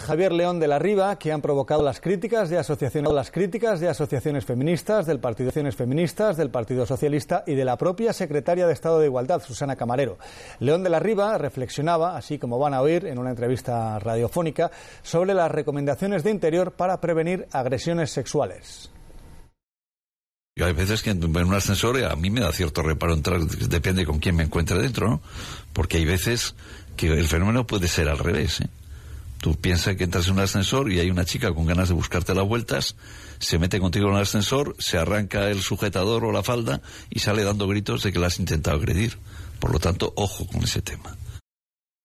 Javier León de la Riva, que han provocado las críticas de asociaciones, las críticas de asociaciones feministas, del Partido Feministas, del Partido Socialista y de la propia secretaria de Estado de Igualdad, Susana Camarero. León de la Riva reflexionaba, así como van a oír en una entrevista radiofónica, sobre las recomendaciones de Interior para prevenir agresiones sexuales. hay veces que en un ascensor a mí me da cierto reparo entrar, depende con quién me encuentre dentro, porque hay veces que el fenómeno puede ser al revés. ¿eh? Tú piensas que entras en un ascensor y hay una chica con ganas de buscarte las vueltas, se mete contigo en el ascensor, se arranca el sujetador o la falda y sale dando gritos de que la has intentado agredir. Por lo tanto, ojo con ese tema.